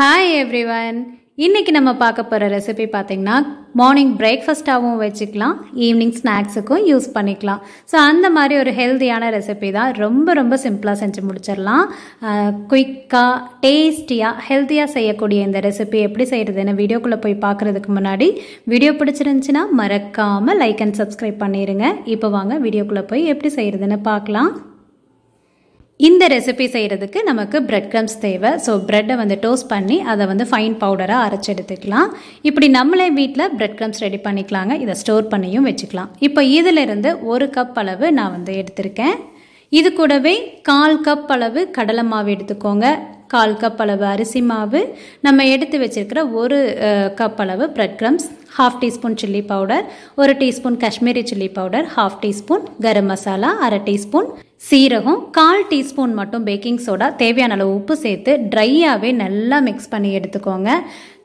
hi every one இன்றைக்கி நம்ம பார்க்க போகிற ரெசிபி பார்த்தீங்கன்னா மார்னிங் பிரேக்ஃபாஸ்ட்டாகவும் வச்சுக்கலாம் ஈவினிங் ஸ்நாக்ஸுக்கும் யூஸ் பண்ணிக்கலாம் ஸோ அந்த மாதிரி ஒரு ஹெல்த்தியான ரெசிபி தான் ரொம்ப ரொம்ப சிம்பிளாக செஞ்சு முடிச்சிடலாம் குயிக்காக டேஸ்டியாக ஹெல்த்தியாக செய்யக்கூடிய இந்த ரெசிபி எப்படி செய்கிறதுன்னு வீடியோக்குள்ளே போய் பார்க்குறதுக்கு முன்னாடி வீடியோ பிடிச்சிருந்துச்சின்னா மறக்காமல் லைக் அண்ட் சப்ஸ்கிரைப் பண்ணிடுங்க இப்போ வாங்க வீடியோக்குள்ளே போய் எப்படி செய்கிறதுன்னு பார்க்கலாம் இந்த ரெசிபி செய்கிறதுக்கு நமக்கு பிரெட் க்ரம்ஸ் தேவை ஸோ ப்ரெட்டை வந்து டோஸ்ட் பண்ணி அதை வந்து ஃபைன் பவுடராக அரைச்சி எடுத்துக்கலாம் இப்படி நம்மளே வீட்டில் பிரெட் க்ரம்ஸ் ரெடி பண்ணிக்கலாங்க இதை ஸ்டோர் பண்ணியும் வச்சுக்கலாம் இப்போ இதிலிருந்து ஒரு கப் அளவு நான் வந்து எடுத்திருக்கேன் இது கூடவே கால் கப் அளவு கடலை மாவு எடுத்துக்கோங்க கால் கப் அளவு அரிசி மாவு நம்ம எடுத்து வச்சிருக்கிற ஒரு கப் அளவு bread crumbs half teaspoon chilli powder ஒரு teaspoon Kashmiri chilli powder half teaspoon garam masala அரை டீஸ்பூன் சீரகம் கால் டீஸ்பூன் மட்டும் பேக்கிங் சோடா தேவையான அளவு உப்பு சேர்த்து ட்ரையாகவே நல்லா மிக்ஸ் பண்ணி எடுத்துக்கோங்க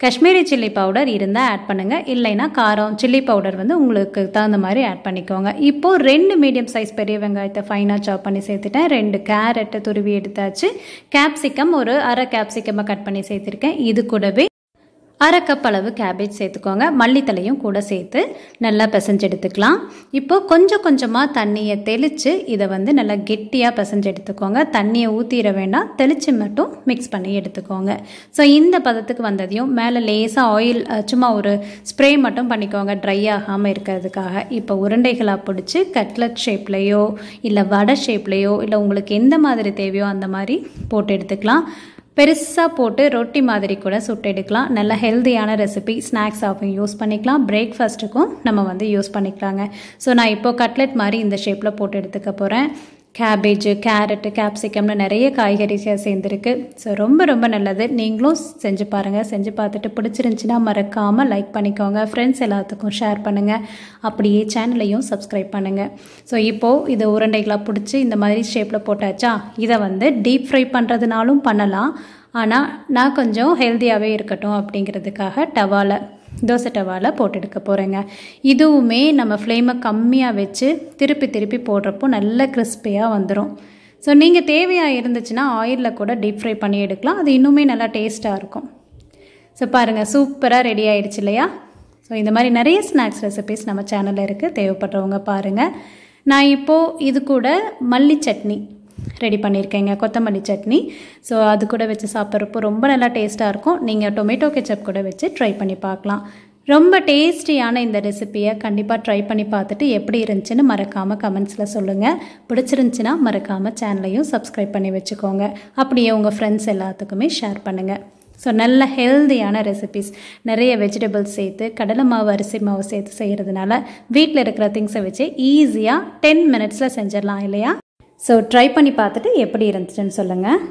காஷ்மீரி சில்லி பவுடர் இருந்தால் ஆட் பண்ணுங்கள் இல்லைன்னா காரம் சில்லி பவுடர் வந்து உங்களுக்கு தகுந்த மாதிரி ஆட் பண்ணிக்கோங்க இப்போது ரெண்டு மீடியம் சைஸ் பெரிய வெங்காயத்தை ஃபைனாக சாப் பண்ணி சேர்த்துட்டேன் ரெண்டு கேரட்டை துருவி எடுத்தாச்சு கேப்சிகம் ஒரு அரை கேப்சிகமாக கட் பண்ணி சேர்த்துருக்கேன் இது கூடவே அரை கப் அளவு கேபேஜ் சேர்த்துக்கோங்க மல்லித்தலையும் கூட சேர்த்து நல்லா பிசைஞ்செடுத்துக்கலாம் இப்போ கொஞ்சம் கொஞ்சமாக தண்ணியை தெளித்து இதை வந்து நல்லா கெட்டியாக பிசைஞ்செடுத்துக்கோங்க தண்ணியை ஊற்றிட வேண்டாம் தெளித்து மட்டும் மிக்ஸ் பண்ணி எடுத்துக்கோங்க ஸோ இந்த பதத்துக்கு வந்ததையும் மேலே லேசாக ஆயில் சும்மா ஒரு ஸ்ப்ரே மட்டும் பண்ணிக்கோங்க ட்ரை ஆகாமல் இருக்கிறதுக்காக இப்போ உருண்டைகளாக பிடிச்சி கட்லட் ஷேப்லேயோ இல்லை வடை ஷேப்லேயோ இல்லை உங்களுக்கு எந்த மாதிரி தேவையோ அந்த மாதிரி போட்டு எடுத்துக்கலாம் பெருசாக போட்டு ரொட்டி மாதிரி கூட சுட்டு எடுக்கலாம் நல்ல ஹெல்த்தியான ரெசிபி ஸ்நாக்ஸாகவும் யூஸ் பண்ணிக்கலாம் பிரேக்ஃபாஸ்ட்டுக்கும் நம்ம வந்து யூஸ் பண்ணிக்கலாங்க ஸோ நான் இப்போது கட்லெட் மாதிரி இந்த ஷேப்பில் போட்டு எடுத்துக்க போகிறேன் கேபேஜு கேரட்டு கேப்சிகம்னு நிறைய காய்கறிகள் சேர்ந்துருக்கு ஸோ ரொம்ப ரொம்ப நல்லது நீங்களும் செஞ்சு பாருங்கள் செஞ்சு பார்த்துட்டு பிடிச்சிருந்துச்சின்னா மறக்காமல் லைக் பண்ணிக்கோங்க ஃப்ரெண்ட்ஸ் எல்லாத்துக்கும் ஷேர் பண்ணுங்கள் அப்படியே சேனலையும் சப்ஸ்கிரைப் பண்ணுங்கள் ஸோ இப்போது இதை உருண்டைகளாக பிடிச்சி இந்த மாதிரி ஷேப்பில் போட்டாச்சா இதை வந்து டீப் ஃப்ரை பண்ணுறதுனாலும் பண்ணலாம் ஆனால் நான் கொஞ்சம் ஹெல்த்தியாகவே இருக்கட்டும் அப்படிங்கிறதுக்காக டவாவில் தோசை டவாவில் போட்டு எடுக்க போகிறேங்க இதுவுமே நம்ம ஃப்ளேமை கம்மியாக வச்சு திருப்பி திருப்பி போடுறப்போ நல்ல கிறிஸ்பியாக வந்துடும் ஸோ நீங்கள் தேவையாக இருந்துச்சுன்னா ஆயிலில் கூட டீப் ஃப்ரை பண்ணி எடுக்கலாம் அது இன்னுமே நல்லா டேஸ்ட்டாக இருக்கும் ஸோ பாருங்கள் சூப்பராக ரெடி ஆயிடுச்சு இல்லையா ஸோ இந்த மாதிரி நிறைய ஸ்நாக்ஸ் ரெசிபிஸ் நம்ம சேனலில் இருக்குது தேவைப்படுறவங்க பாருங்கள் நான் இப்போது இது கூட மல்லி சட்னி ரெடி பண்ணியிருக்கேங்க கொத்தமல்லி சட்னி ஸோ அது கூட வச்சு சாப்பிட்றப்போ ரொம்ப நல்லா டேஸ்ட்டாக இருக்கும் நீங்கள் டொமேட்டோ கெச்சப் கூட வச்சு ட்ரை பண்ணி பார்க்கலாம் ரொம்ப டேஸ்டியான இந்த ரெசிப்பியை கண்டிப்பாக ட்ரை பண்ணி பார்த்துட்டு எப்படி இருந்துச்சுன்னு மறக்காமல் கமெண்ட்ஸில் சொல்லுங்கள் பிடிச்சிருந்துச்சின்னா மறக்காமல் சேனலையும் சப்ஸ்கிரைப் பண்ணி வச்சுக்கோங்க அப்படியே உங்கள் ஃப்ரெண்ட்ஸ் எல்லாத்துக்குமே ஷேர் பண்ணுங்கள் ஸோ நல்ல ஹெல்தியான ரெசிபிஸ் நிறைய வெஜிடபிள்ஸ் சேர்த்து கடலை மாவு அரிசி மாவு சேர்த்து செய்கிறதுனால வீட்டில் இருக்கிற திங்ஸை வச்சு ஈஸியாக டென் மினிட்ஸில் செஞ்சிடலாம் இல்லையா ஸோ ட்ரை பண்ணி பார்த்துட்டு எப்படி இருந்துச்சுன்னு சொல்லுங்கள்